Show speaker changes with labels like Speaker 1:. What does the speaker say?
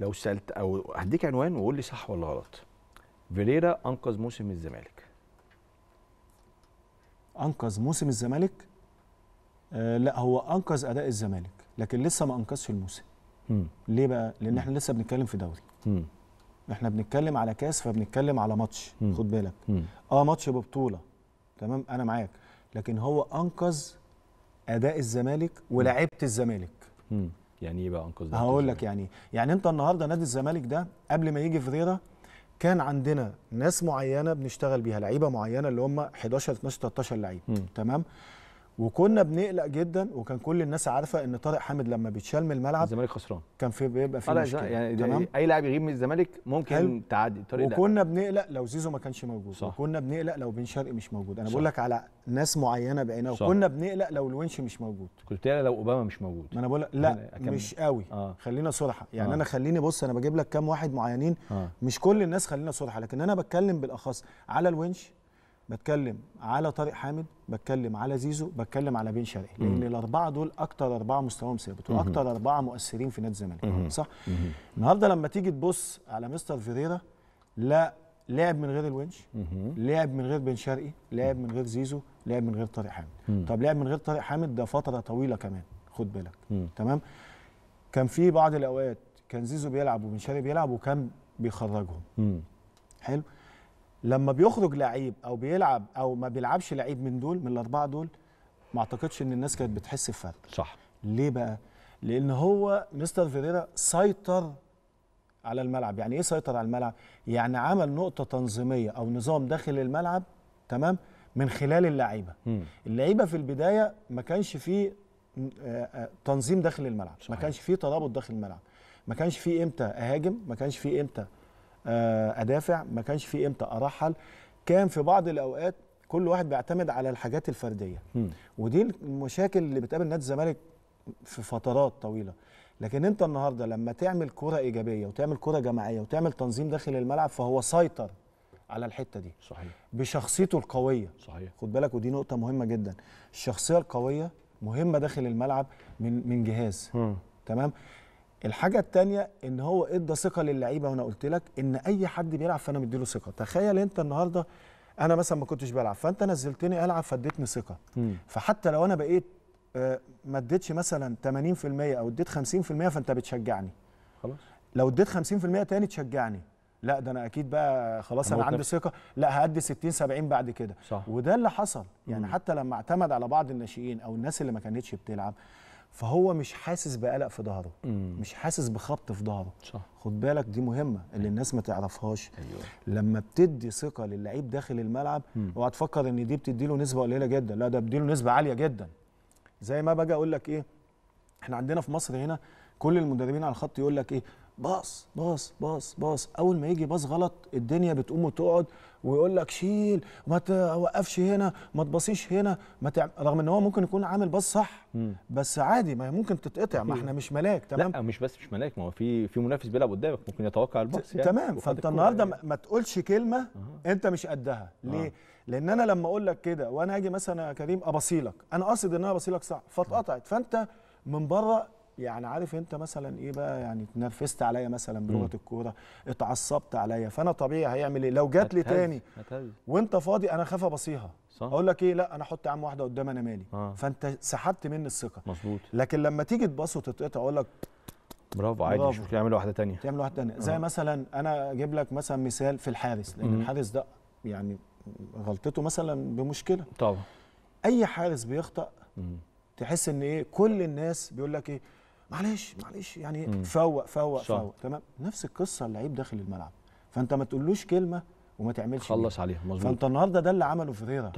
Speaker 1: لو سالت او هديك عنوان وقول لي صح ولا غلط فيريرا انقذ موسم الزمالك انقذ موسم الزمالك آه لا هو انقذ اداء الزمالك لكن لسه ما انقذش الموسم مم. ليه بقى لان احنا لسه بنتكلم في دوري مم. احنا بنتكلم على كاس فبنتكلم على ماتش مم. خد بالك مم. اه ماتش ببطوله تمام انا معاك لكن هو انقذ اداء الزمالك ولاعيبه الزمالك مم. يعني ايه بقى انقذ ده هقول لك يعني يعني انت النهارده نادي الزمالك ده قبل ما يجي فريرة كان عندنا ناس معينه بنشتغل بيها لعيبه معينه اللي هم 11 12 13 لعيب تمام وكنا بنقلق جدا وكان كل الناس عارفه ان طارق حامد لما بيتشال من الملعب الزمالك خسران كان في بيبقى في مشكله يعني تمام؟ اي لاعب يغيب من الزمالك ممكن تعدي طارق وكنا بنقلق لو زيزو ما كانش موجود صح. وكنا بنقلق لو بن شرقي مش موجود انا بقول لك على ناس معينه بعينها وكنا بنقلق لو الونش مش موجود كنت بتقلق لو اوباما مش موجود ما انا بقول يعني لا أكمل. مش قوي آه. خلينا صراحه يعني آه. انا خليني بص انا بجيب لك كام واحد معينين آه. مش كل الناس خلينا صراحه لكن انا بتكلم بالاخص على الونش بتكلم على طارق حامد بتكلم على زيزو بتكلم على بن شرقي لان الاربعه دول اكتر اربعه مستواهم ثابت واكتر اربعه مؤثرين في نادي الزمالك صح النهارده لما تيجي تبص على مستر فيريرا لا لعب من غير الونش لعب من غير بن شرقي لعب من غير زيزو لعب من غير طارق حامد طب لعب من غير طارق حامد ده فتره طويله كمان خد بالك تمام كان في بعض الاوقات كان زيزو بيلعب وبن شرقي بيلعب وكان بيخرجهم حلو لما بيخرج لعيب او بيلعب او ما بيلعبش لعيب من دول من الاربعه دول ما اعتقدش ان الناس كانت بتحس بفرق صح ليه بقى لان هو مستر فيريرا سيطر على الملعب يعني ايه سيطر على الملعب يعني عمل نقطه تنظيميه او نظام داخل الملعب تمام من خلال اللعيبه اللعيبه في البدايه ما كانش فيه آه، آه، تنظيم داخل الملعب صحيح. ما كانش فيه ترابط داخل الملعب ما كانش فيه امتى اهاجم ما كانش فيه امتى آه، ادافع ما كانش في امتى ارحل كان في بعض الاوقات كل واحد بيعتمد على الحاجات الفرديه م. ودي المشاكل اللي بتقابل نادي الزمالك في فترات طويله لكن انت النهارده لما تعمل كره ايجابيه وتعمل كره جماعيه وتعمل تنظيم داخل الملعب فهو سيطر على الحته دي صحيح بشخصيته القويه صحيح خد بالك ودي نقطه مهمه جدا الشخصيه القويه مهمه داخل الملعب من من جهاز م. تمام الحاجه التانية ان هو ادى ثقه للعيبه وانا قلت لك ان اي حد بيلعب فانا مديله ثقه تخيل انت النهارده انا مثلا ما كنتش بلعب فانت نزلتني العب فاديتني ثقه فحتى لو انا بقيت آه، ما اديتش مثلا 80% او اديت 50% فانت بتشجعني خلاص لو اديت 50% تاني تشجعني لا ده انا اكيد بقى خلاص انا عندي ثقه لا هادي 60 70 بعد كده صح. وده اللي حصل يعني مم. حتى لما اعتمد على بعض الناشئين او الناس اللي ما كانتش بتلعب فهو مش حاسس بقلق في ظهره مش حاسس بخبط في ظهره خد بالك دي مهمه اللي أيوه. الناس ما تعرفهاش أيوة. لما بتدي ثقه للعيب داخل الملعب اوعى تفكر ان دي بتدي له نسبه قليله جدا لا ده بتدي له نسبه عاليه جدا زي ما باجي اقول لك ايه احنا عندنا في مصر هنا كل المدربين على الخط يقول لك ايه باص باص باص باص اول ما يجي باص غلط الدنيا بتقوم وتقعد ويقول لك شيل ما توقفش هنا ما تبصيش هنا ما تعم... رغم ان هو ممكن يكون عامل باص صح بس عادي ما ممكن تتقطع ما احنا مش ملاك تمام لا مش بس مش ملاك ما هو في في منافس بيلعب قدامك ممكن يتوقع الباص يعني تمام فانت النهارده يعني. ما تقولش كلمه أه. انت مش قدها ليه أه. لان انا لما اقول لك كده وانا اجي مثلا يا كريم ابصيلك انا قاصد ان انا ابصيلك صح فاتقطعت فانت من بره يعني عارف انت مثلا ايه بقى يعني اتنرفزت عليا مثلا بلغه الكوره اتعصبت عليا فانا طبيعي هيعمل ايه لو جات لي تاني وانت فاضي انا خاف ابصيها اقول لك ايه لا انا احط يا عم واحده قدام انا مالي آه. فانت سحبت مني الثقه مظبوط لكن لما تيجي تبص وتتقطع اقول لك برافو عادي برافو. مش يعمل واحده تانية تعمل واحده تانية زي آه. مثلا انا اجيب لك مثلا مثال في الحارس لان مم. الحارس ده يعني غلطته مثلا بمشكله طبعا اي حارس بيخطا مم. تحس ان ايه كل الناس بيقول لك ايه معلش معلش يعني مم. فوق فوق صح. فوق تمام نفس القصه اللعيب داخل الملعب فانت ما تقولوش كلمه وما تعملش خلص عليها مظبوط فانت النهارده ده اللي عمله فيريرا طيب.